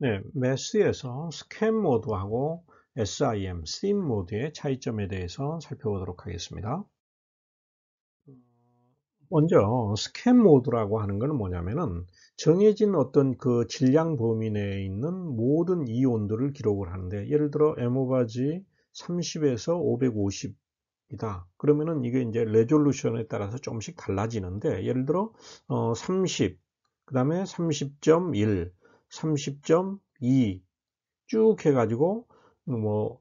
네, 메스에서 스캔 모드하고 SIM, SIM 모드의 차이점에 대해서 살펴보도록 하겠습니다. 먼저 스캔 모드라고 하는 것은 뭐냐면은 정해진 어떤 그 질량 범위 내에 있는 모든 이온들을 기록을 하는데 예를 들어 에모바지 30에서 550 이다. 그러면은 이게 이제 레졸루션에 따라서 조금씩 달라지는데 예를 들어 어, 30, 그 다음에 30.1, 30.2쭉 해가지고 뭐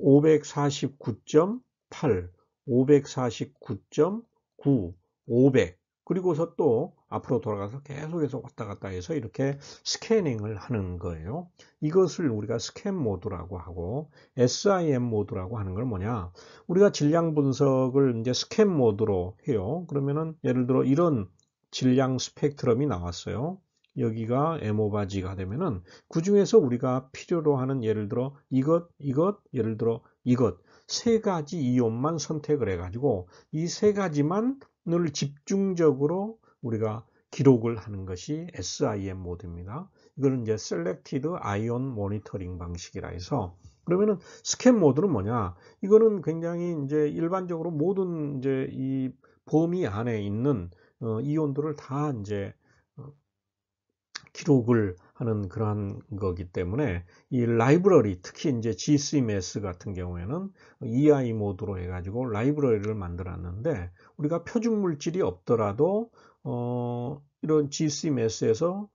549.8, 549.9, 500 그리고서 또 앞으로 돌아가서 계속해서 왔다 갔다 해서 이렇게 스캐닝을 하는 거예요. 이것을 우리가 스캔 모드라고 하고 SIM 모드라고 하는 걸 뭐냐? 우리가 질량 분석을 이제 스캔 모드로 해요. 그러면은 예를 들어 이런 질량 스펙트럼이 나왔어요. 여기가 에모바지가 되면은 그 중에서 우리가 필요로 하는 예를 들어 이것, 이것, 예를 들어 이것 세 가지 이온만 선택을 해가지고 이 세 가지만을 집중적으로 우리가 기록을 하는 것이 SIM 모드입니다. 이거는 이제 셀렉티드 아이온 모니터링 방식이라 해서 그러면은 스캔 모드는 뭐냐? 이거는 굉장히 이제 일반적으로 모든 이제 이 범위 안에 있는 어, 이온들을 다 이제 기록을 하는 그러한 거기 때문에 이 라이브러리 특히 이제 GCMS 같은 경우에는 EI 모드로 해가지고 라이브러리를 만들었는데 우리가 표준 물질이 없더라도 어, 이런 GCMS에서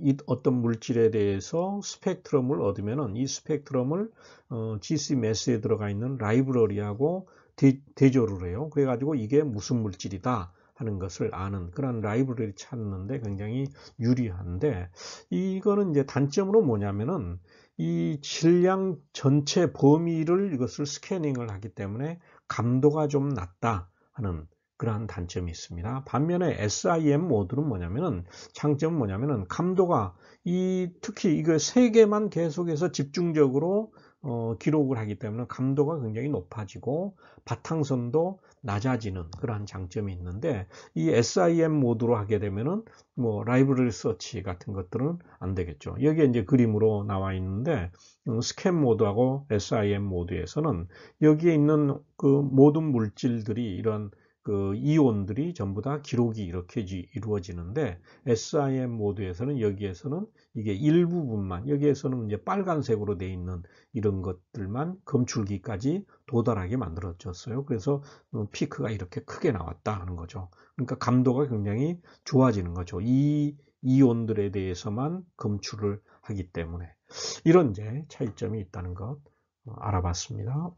이 어떤 물질에 대해서 스펙트럼을 얻으면은 이 스펙트럼을 어, GCMS에 들어가 있는 라이브러리하고 대, 대조를 해요. 그래가지고 이게 무슨 물질이다. 하는 것을 아는 그런 라이브러리 찾는데 굉장히 유리한데 이거는 이제 단점으로 뭐냐면은 이 질량 전체 범위를 이것을 스캐닝을 하기 때문에 감도가 좀 낮다 하는 그러한 단점이 있습니다. 반면에 SIM 모드는 뭐냐면은 장점은 뭐냐면은 감도가 이 특히 이거 세 개만 계속해서 집중적으로 어, 기록을 하기 때문에 감도가 굉장히 높아지고 바탕선도 낮아지는 그러한 장점이 있는데 이 SIM 모드로 하게 되면은 뭐 라이브러리 서치 같은 것들은 안 되겠죠. 여기에 이제 그림으로 나와 있는데 음, 스캔 모드하고 SIM 모드에서는 여기에 있는 그 모든 물질들이 이런 그 이온들이 전부 다 기록이 이렇게 이루어지는데 SIM 모드에서는 여기에서는 이게 일부분만 여기에서는 이제 빨간색으로 돼 있는 이런 것들만 검출기까지 도달하게 만들어졌어요. 그래서 어, 피크가 이렇게 크게 나왔다 하는 거죠. 그러니까 감도가 굉장히 좋아지는 거죠. 이 이온들에 대해서만 검출을 하기 때문에 이런 이제 차이점이 있다는 것 어, 알아봤습니다.